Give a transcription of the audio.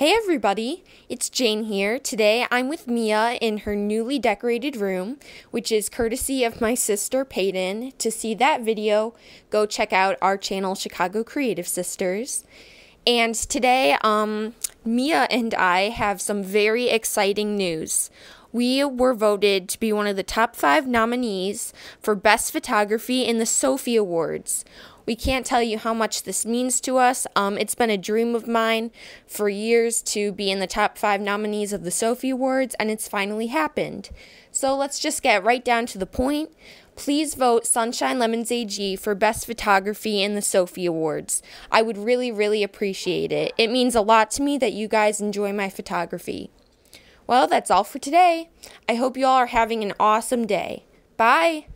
Hey everybody, it's Jane here. Today I'm with Mia in her newly decorated room, which is courtesy of my sister Peyton. To see that video, go check out our channel Chicago Creative Sisters. And today, um, Mia and I have some very exciting news. We were voted to be one of the top five nominees for Best Photography in the Sophie Awards, we can't tell you how much this means to us. Um, it's been a dream of mine for years to be in the top five nominees of the Sophie Awards, and it's finally happened. So let's just get right down to the point. Please vote Sunshine Lemons AG for Best Photography in the Sophie Awards. I would really, really appreciate it. It means a lot to me that you guys enjoy my photography. Well, that's all for today. I hope you all are having an awesome day. Bye.